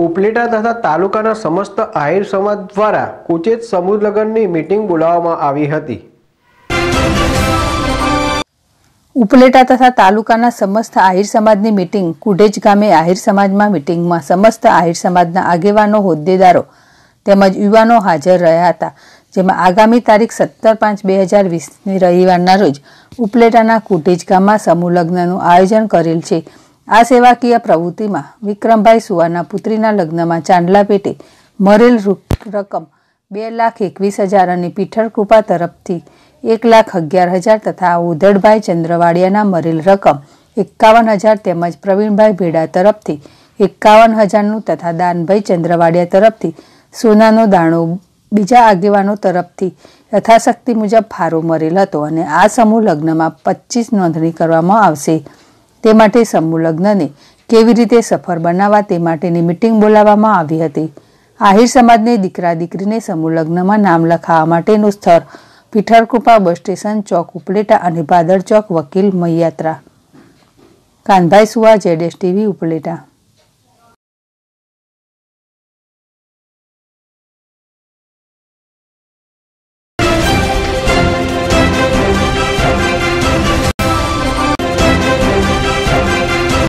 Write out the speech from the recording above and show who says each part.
Speaker 1: ઉપલેટા તથા તાલુકાના સમસ્ત આહિર સમાજ દ્વારા કુચેત સમૂહ લગ્નની બોલાવવામાં આવી હતી
Speaker 2: ઉપલેટા તથા તાલુકાના સમસ્ત આહિર સમાજની મિટિંગ કુડેજ ગામે આહિર સમાજમાં મિટિંગમાં સમસ્ત આહિર સમાજના આગેવાનો હોદ્દેદારો તેમજ યુવાનો હાજર રહ્યા હતા જેમાં આગામી તારીખ સત્તર પાંચ બે હજાર વીસની રવિવારના રોજ ઉપલેટાના કુટેજ ગામમાં સમૂહ લગ્નનું આયોજન કરેલ છે આ સેવાકીય પ્રવૃત્તિમાં વિક્રમભાઈ સુવાના પુત્રીના લગ્નમાં ચાંદલા પેટે મરેલ રકમ બે લાખ એકવીસ હજાર અને પીઠર કૃપા તરફથી એક લાખ અગિયાર હજાર તથા ઉધડભાઈ ચંદ્રવાડિયાના મરેલ રકમ એકાવન હજાર તેમજ પ્રવીણભાઈ ભેડા તરફથી એકાવન હજારનું તથા દાનભાઈ ચંદ્રવાડિયા તરફથી સોનાનો દાણો બીજા આગેવાનો તરફથી યથાશક્તિ મુજબ ફારો મરેલ હતો અને આ સમૂહ લગ્નમાં પચીસ નોંધણી કરવામાં આવશે તે માટે સમૂહ લગ્નને કેવી રીતે સફળ બનાવવા તે માટેની મિટિંગ બોલાવવામાં આવી હતી આહિર સમાજને દીકરા દીકરીને સમૂહ લગ્નમાં નામ લખાવવા માટેનું સ્થળ પીઠરકૃપા બસ સ્ટેશન ચોક ઉપલેટા અને ભાદર ચોક વકીલ મૈયાત્રા કાનભાઈ સુવા જેડેશ ટીવી ઉપલેટા